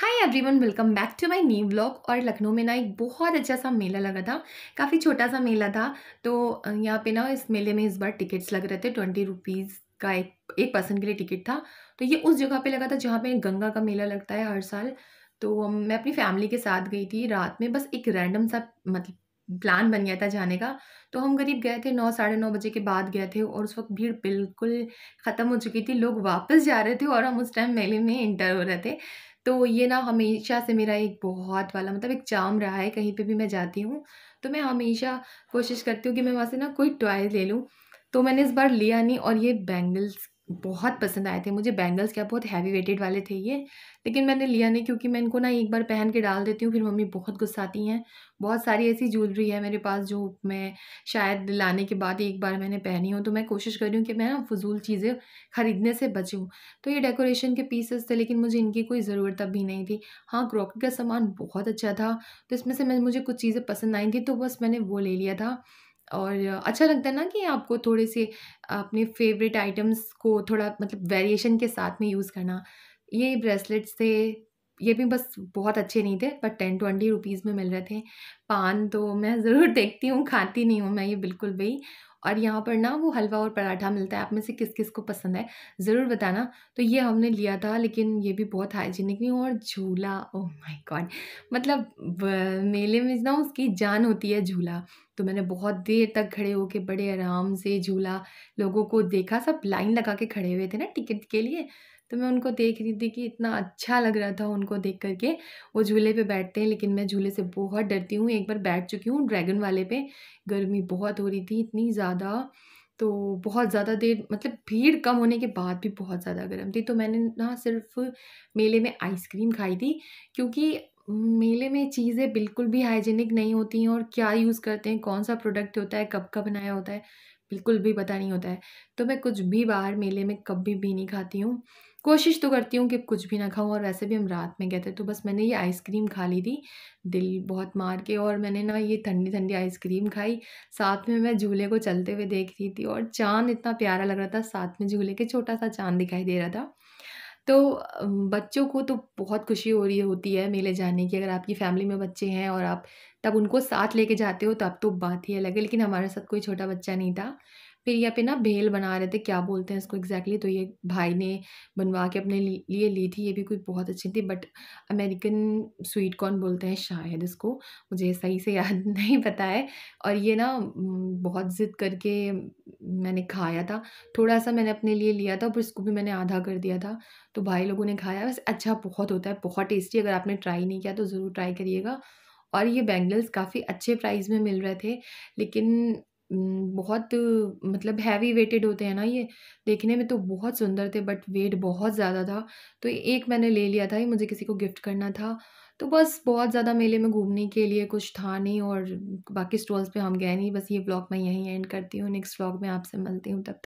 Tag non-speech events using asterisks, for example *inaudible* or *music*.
Hi everyone welcome back to my new blog और लखनऊ में ना एक बहुत अच्छा सा मेला लगा था काफ़ी छोटा सा मेला था तो यहाँ पे ना इस मेले में इस बार टिकट्स लग रहे थे ट्वेंटी रुपीज़ का एक एक पर्सन के लिए टिकट था तो ये उस जगह पे लगा था जहाँ पे गंगा का मेला लगता है हर साल तो मैं अपनी फैमिली के साथ गई थी रात में बस एक रैंडम सा मतलब प्लान बन गया था जाने का तो हम करीब गए थे नौ साढ़े नौ बजे के बाद गए थे और उस वक्त भीड़ बिल्कुल ख़त्म हो चुकी थी लोग वापस जा रहे थे और हम उस टाइम मेले में इंटर हो रहे थे तो ये ना हमेशा से मेरा एक बहुत वाला मतलब एक चाम रहा है कहीं पे भी मैं जाती हूँ तो मैं हमेशा कोशिश करती हूँ कि मैं वहाँ से ना कोई टॉय ले लूँ तो मैंने इस बार लिया नहीं और ये बैंगल्स बहुत पसंद आए थे मुझे बैंगल्स क्या बहुत हैवी वेटेड वाले थे ये लेकिन मैंने लिया नहीं क्योंकि मैं इनको ना एक बार पहन के डाल देती हूँ फिर मम्मी बहुत गुस्साती हैं बहुत सारी ऐसी ज्वेलरी है मेरे पास जो मैं शायद लाने के बाद एक बार मैंने पहनी हो तो मैं कोशिश कर रही हूँ कि मैं ना फजूल चीज़ें ख़रीदने से बचूँ तो ये डेकोरेशन के पीसेस थे लेकिन मुझे इनकी कोई ज़रूरत अब भी नहीं थी हाँ क्रॉकरी का सामान बहुत अच्छा था तो इसमें से मैं मुझे कुछ चीज़ें पसंद आई थी तो बस मैंने वो ले लिया था और अच्छा लगता है ना कि आपको थोड़े-से अपने फ़ेवरेट आइटम्स को थोड़ा मतलब वेरिएशन के साथ में यूज़ करना। ये ब्रेसलेट्स थे, ये भी बस बहुत अच्छे नहीं थे बट टेन ट्वेंटी रुपीज़ में मिल रहे थे। पान तो मैं ज़रूर *laughs* देखती हूँ, खाती नहीं हूँ मैं ये बिल्कुल भी और यहाँ पर ना वो हलवा और पराठा मिलता है, आप में से किस-किस को पसंद है, ज़रूर बताना। तो ये हमने लिया था लेकिन ये भी बहुत हाइजीनिक नहीं और झूला ओह माय गॉड! मतलब मेले में ना उसकी जान होती है झूला। तो मैंने बहुत देर तक खड़े होके बड़े आराम से झूला लोगों को देखा सब लाइन लगा के खड़े हुए थे ना टिकट के लिए तो मैं उनको देख रही थी कि इतना अच्छा लग रहा था उनको देख करके वो झूले पे बैठते हैं लेकिन मैं झूले से बहुत डरती हूँ एक बार बैठ चुकी हूँ ड्रैगन वाले पे गर्मी बहुत हो रही थी इतनी ज़्यादा तो बहुत ज़्यादा देर मतलब भीड़ कम होने के बाद भी बहुत ज़्यादा गर्म थी तो मैंने ना सिर्फ मेले में आइसक्रीम खाई थी क्योंकि मेले में चीज़ें बिल्कुल भी हाइजीनिक नहीं होती हैं और क्या यूज़ करते हैं कौन सा प्रोडक्ट होता है कब का बनाया होता है बिल्कुल भी पता नहीं होता है तो मैं कुछ भी बाहर मेले में कभी भी नहीं खाती हूँ कोशिश तो करती हूँ कि कुछ भी ना खाऊँ और वैसे भी हम रात में गए थे तो बस मैंने ये आइसक्रीम खा ली थी दिल बहुत मार के और मैंने ना ये ठंडी ठंडी आइसक्रीम खाई साथ में मैं झूले को चलते हुए देख रही थी और चाँद इतना प्यारा लग रहा था साथ में झूले के छोटा सा चाँद दिखाई दे रहा था तो बच्चों को तो बहुत खुशी हो रही होती है मेले जाने की अगर आपकी फ़ैमिली में बच्चे हैं और आप तब उनको साथ लेके जाते हो तब तो बात ही अलग है लेकिन हमारे साथ कोई छोटा बच्चा नहीं था फिर यहाँ पे ना भेल बना रहे थे क्या बोलते हैं इसको एग्जैक्टली exactly, तो ये भाई ने बनवा के अपने लिए ली थी ये भी कुछ बहुत अच्छी थी बट अमेरिकन स्वीट कॉर्न बोलते हैं शायद इसको मुझे सही से याद *laughs* नहीं पता है और ये ना बहुत ज़िद करके मैंने खाया था थोड़ा सा मैंने अपने लिए लिया था पर इसको भी मैंने आधा कर दिया था तो भाई लोगों ने खाया बस अच्छा बहुत होता है बहुत टेस्टी अगर आपने ट्राई नहीं किया तो ज़रूर ट्राई करिएगा और ये बैंगल्स काफ़ी अच्छे प्राइस में मिल रहे थे लेकिन बहुत मतलब हैवी वेटेड होते हैं ना ये देखने में तो बहुत सुंदर थे बट वेट बहुत ज़्यादा था तो एक मैंने ले लिया था ये मुझे किसी को गिफ्ट करना था तो बस बहुत ज़्यादा मेले में घूमने के लिए कुछ था नहीं और बाकी स्टॉल्स पे हम गए नहीं बस ये ब्लॉग मैं यहीं एंड करती हूँ नेक्स्ट ब्लॉग में आपसे मिलती हूँ तब तक